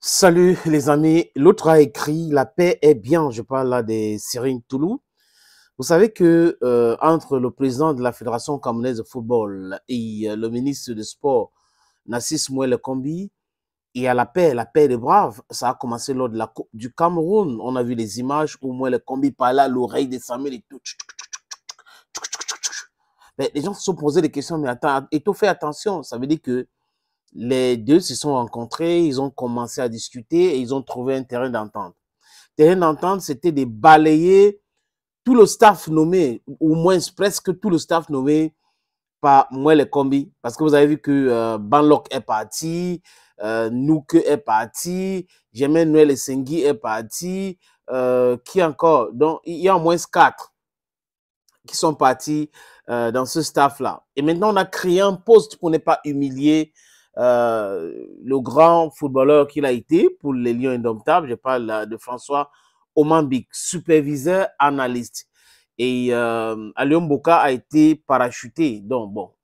Salut les amis, l'autre a écrit La paix est bien, je parle là des siring Toulou. Vous savez que euh, entre le président de la Fédération camerounaise de football et euh, le ministre de sport, Nassis Mouel Kombi, il y a la paix, la paix des braves. Ça a commencé lors de la Coupe du Cameroun. On a vu les images où Mouel Kombi parlait à l'oreille des Samuel et tout les gens se sont posés des questions, mais attends, et tout fait attention. Ça veut dire que les deux se sont rencontrés, ils ont commencé à discuter et ils ont trouvé un terrain d'entente. Terrain d'entente, c'était de balayer tout le staff nommé, au moins presque tout le staff nommé par moi les Combi. Parce que vous avez vu que euh, banloc est parti, euh, est parti, Mouel Noël Sengi est parti, euh, qui encore Donc, il y a au moins quatre qui sont partis euh, dans ce staff-là. Et maintenant, on a créé un poste pour ne pas humilier euh, le grand footballeur qu'il a été pour les Lions Indomptables. Je parle de François Omambik, superviseur, analyste. Et euh, Alion Boka a été parachuté. Donc, bon,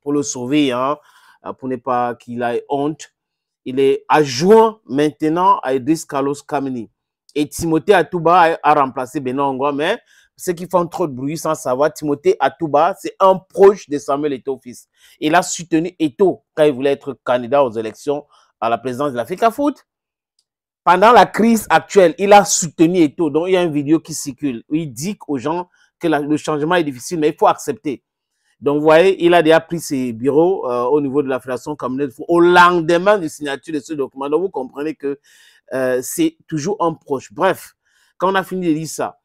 pour le sauver, hein, pour ne pas qu'il ait honte, il est adjoint maintenant à Idriss Carlos Kameni. Et Timothée Atouba a, remplacé Benoît Angoua, mais ceux qui font trop de bruit sans savoir, Timothée Atouba, c'est un proche de Samuel Eto'o fils. Il a soutenu Eto'o quand il voulait être candidat aux élections à la présidence de l'Afrique à Foot. Pendant la crise actuelle, il a soutenu Eto'o. Donc, il y a une vidéo qui circule où il dit aux gens que le changement est difficile, mais il faut accepter. Donc, vous voyez, il a déjà pris ses bureaux euh, au niveau de la Fédération Camerounaise au lendemain de signature de ce document. Donc, vous comprenez que euh, c'est toujours un proche. Bref, quand on a fini de lire ça,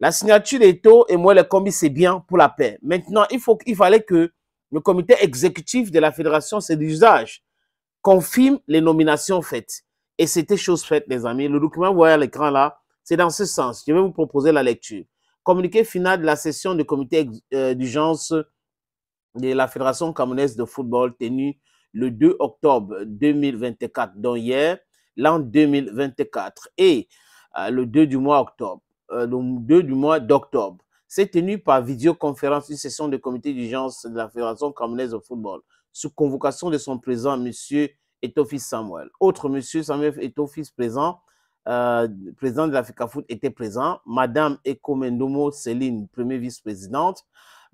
la signature des taux et moi, les commis, c'est bien pour la paix. Maintenant, il, faut, fallait que le comité exécutif de la fédération, c'est d'usage, confirme les nominations faites. Et c'était chose faite, les amis. Le document, vous voyez à l'écran là, c'est dans ce sens. Je vais vous proposer la lecture. Communiqué final de la session du comité euh, d'urgence de la Fédération camerounaise de football tenue le 2 octobre 2024, dont hier, l'an 2024, et euh, le 2 du mois octobre. Euh, le 2 du mois d'octobre. C'est tenu par vidéoconférence une session de comité d'urgence de la Fédération camerounaise de football, sous convocation de son président, M. Etofis Samuel. Autre M. Samuel Etofis présent, euh, président de la Foot était présent. Madame Ekomendomo Céline, première vice-présidente.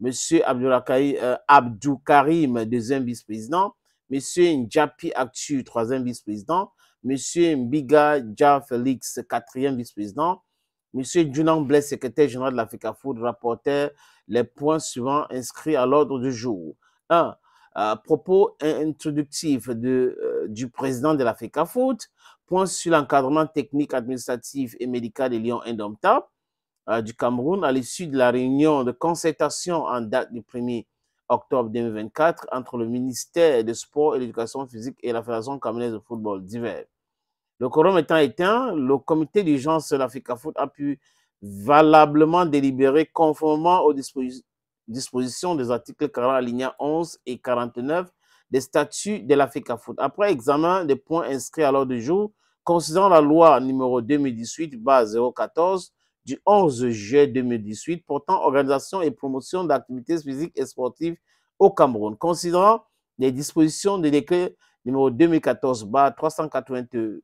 M. Abdoukarim euh, Abdou Karim, deuxième vice-président. M. Ndjapi Actu, troisième vice-président. M. Mbiga Jafelix Félix, quatrième vice-président. M. Junang Blais, secrétaire général de l'Africa Food, rapportait les points suivants inscrits à l'ordre du jour. 1. propos introductifs euh, du président de l'Africa Food. Point sur l'encadrement technique, administratif et médical des lions indomptables euh, du Cameroun à l'issue de la réunion de concertation en date du 1er octobre 2024 entre le ministère des Sports et l'Éducation physique et la Fédération camerounaise de football d'hiver. Le quorum étant éteint, le comité d'urgence de à foot a pu valablement délibérer conformément aux dispositions des articles 40 alinéa 11 et 49 des statuts de à foot. Après examen des points inscrits à l'ordre du jour, considérant la loi numéro 2018-014 du 11 juillet 2018 portant organisation et promotion d'activités physiques et sportives au Cameroun, considérant les dispositions de décret numéro 2014-382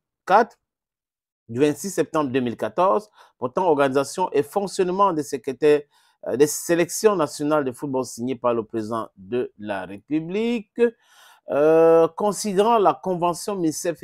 du 26 septembre 2014 portant organisation et fonctionnement des secrétaires euh, des sélections nationales de football signées par le président de la République. Euh, considérant la convention MICEF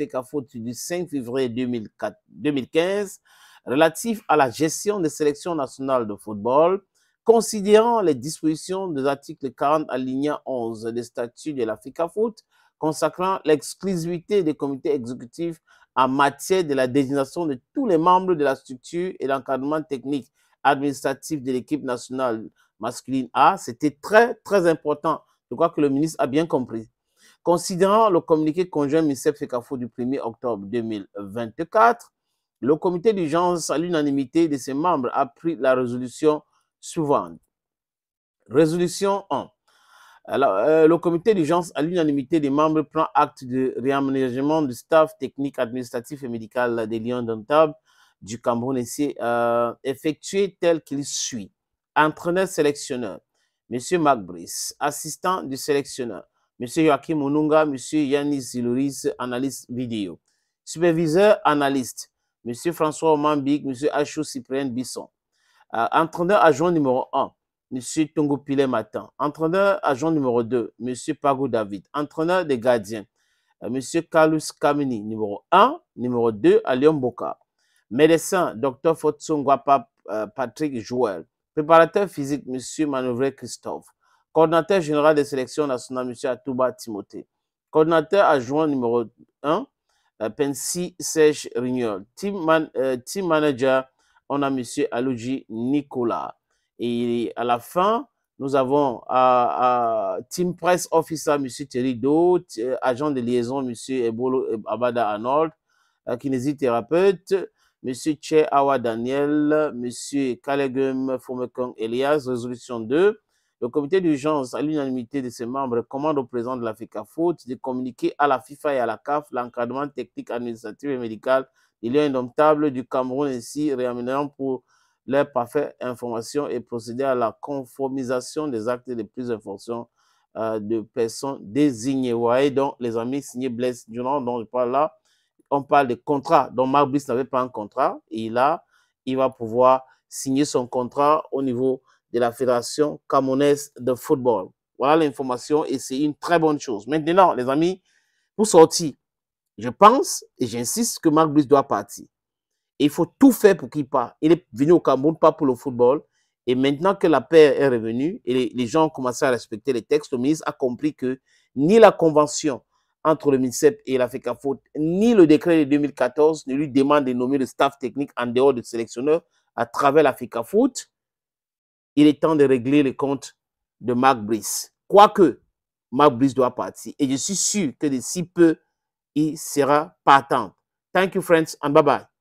du 5 février 2015 relative à la gestion des sélections nationales de football, considérant les dispositions des articles 40 alinéa 11 des statuts de la foot consacrant l'exclusivité des comités exécutifs en matière de la désignation de tous les membres de la structure et l'encadrement technique administratif de l'équipe nationale masculine A. C'était très, très important. Je crois que le ministre a bien compris. Considérant le communiqué conjoint MICEF Fekafo du 1er octobre 2024, le comité d'urgence, à l'unanimité de ses membres, a pris la résolution suivante. Résolution 1. Alors, euh, le comité d'urgence, à l'unanimité des membres, prend acte de réaménagement du staff technique, administratif et médical des Lions d'Ontable du Cameroun et euh, effectué tel qu'il suit. Entraîneur-sélectionneur, M. Marc Assistant du sélectionneur, M. Joachim Onunga, M. Yannis Zilouris, analyste vidéo. Superviseur, analyste, M. François Big, M. Achou Cyprien Bisson. Euh, entraîneur adjoint numéro 1, M. Tongo Matan. Matin. Entraîneur agent numéro 2, M. Pago David. Entraîneur des gardiens, euh, M. Carlos Kamini, numéro 1. Numéro 2, Alion Boka. Médecin, Dr. Fotsung Guapa euh, Patrick Jouel. Préparateur physique, M. Manouvre Christophe. Coordinateur général des sélections nationales, M. Atouba Timothée. Coordinateur adjoint numéro 1, euh, Pensi Serge Rignol. Team, team manager, on a M. Alouji Nicolas. Et à la fin, nous avons à Team Press Officer, M. Thierry Do, euh, agent de liaison, M. Ebolo Abada Arnold, euh, kinésithérapeute, M. Che Awa Daniel, M. Kalegum Fomekong Elias, résolution 2. Le comité d'urgence, à l'unanimité de ses membres, commande au président de la foot de communiquer à la FIFA et à la CAF l'encadrement technique, administratif et médical Il est indomptable du Cameroun, ainsi réaménant pour leur parfaite information et procéder à la conformisation des actes de prise de fonction euh, de personnes désignées. Vous donc, les amis, signés Blaise Durand, dont je parle là, on parle de contrat. Donc, Marc Brice n'avait pas un contrat. Et là, il va pouvoir signer son contrat au niveau de la Fédération camerounaise de football. Voilà l'information et c'est une très bonne chose. Maintenant, les amis, pour sortir, je pense et j'insiste que Marc Brice doit partir il faut tout faire pour qu'il parte. Il est venu au Cameroun, pas pour le football. Et maintenant que la paix est revenue et les, gens ont commencé à respecter les textes, le ministre a compris que ni la convention entre le MINCEP et la e Foot, ni le décret de 2014 ne lui demande de nommer le staff technique en dehors du de sélectionneur à travers la e Foot. Il est temps de régler les comptes de Marc Brice. Quoique, Marc Brice doit partir. Et je suis sûr que d'ici peu, il sera partant. Thank you, friends, and bye-bye.